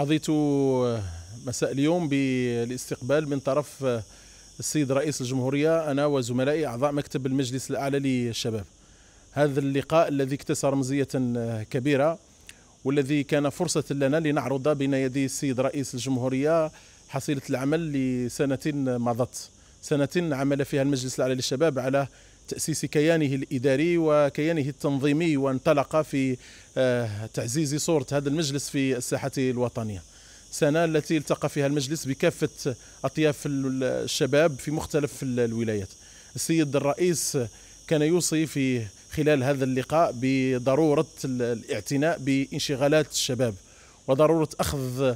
حظيت مساء اليوم بالاستقبال من طرف السيد رئيس الجمهورية أنا وزملائي أعضاء مكتب المجلس الأعلى للشباب هذا اللقاء الذي اكتسى رمزية كبيرة والذي كان فرصة لنا لنعرض بين يدي السيد رئيس الجمهورية حصيلة العمل لسنة مضت سنة عمل فيها المجلس الأعلى للشباب على تأسيس كيانه الإداري وكيانه التنظيمي وانطلق في آه، تعزيز صورة هذا المجلس في الساحة الوطنية سنة التي التقى فيها المجلس بكافة أطياف الشباب في مختلف الولايات السيد الرئيس كان يوصي في خلال هذا اللقاء بضرورة الاعتناء بانشغالات الشباب وضرورة أخذ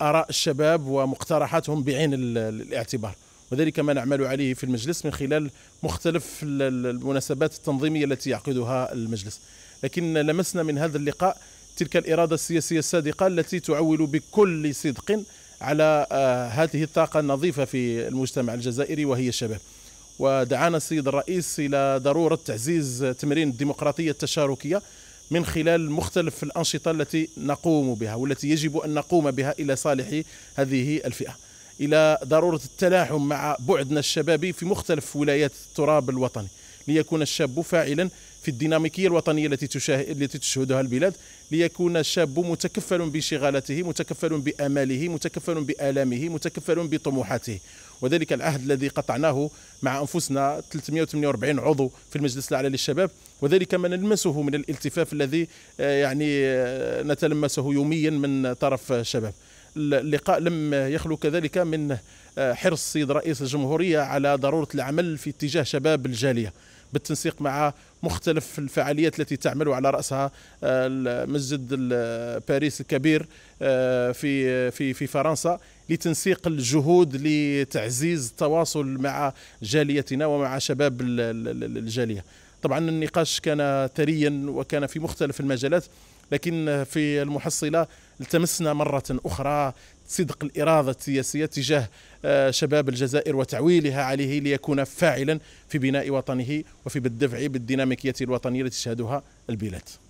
آراء الشباب ومقترحاتهم بعين الاعتبار وذلك ما نعمل عليه في المجلس من خلال مختلف المناسبات التنظيمية التي يعقدها المجلس لكن لمسنا من هذا اللقاء تلك الإرادة السياسية الصادقة التي تعول بكل صدق على آه، هذه الطاقة النظيفة في المجتمع الجزائري وهي الشباب ودعانا السيد الرئيس إلى ضرورة تعزيز تمرين الديمقراطية التشاركية من خلال مختلف الأنشطة التي نقوم بها والتي يجب أن نقوم بها إلى صالح هذه الفئة إلى ضرورة التلاحم مع بعدنا الشبابي في مختلف ولايات التراب الوطني ليكون الشاب فاعلا في الديناميكية الوطنية التي تشاهد التي تشهدها البلاد ليكون الشاب متكفل بشغالته متكفل بأماله متكفل بآلامه متكفل بطموحاته وذلك العهد الذي قطعناه مع أنفسنا 348 عضو في المجلس الأعلى للشباب وذلك ما نلمسه من الالتفاف الذي آه، يعني آه، نتلمسه يوميا من طرف الشباب اللقاء لم يخلو كذلك من آه، حرص السيد رئيس الجمهورية على ضرورة العمل في اتجاه شباب الجالية بالتنسيق مع مختلف الفعاليات التي تعمل على راسها آه، مسجد باريس الكبير آه، في في في فرنسا لتنسيق الجهود لتعزيز التواصل مع جاليتنا ومع شباب الجاليه. طبعا النقاش كان ثريا وكان في مختلف المجالات لكن في المحصلة التمسنا مرة أخرى صدق الإرادة السياسية تجاه آه، شباب الجزائر وتعويلها عليه ليكون فاعلا في بناء وطنه وفي بالدفع بالديناميكية الوطنية التي تشهدها البلاد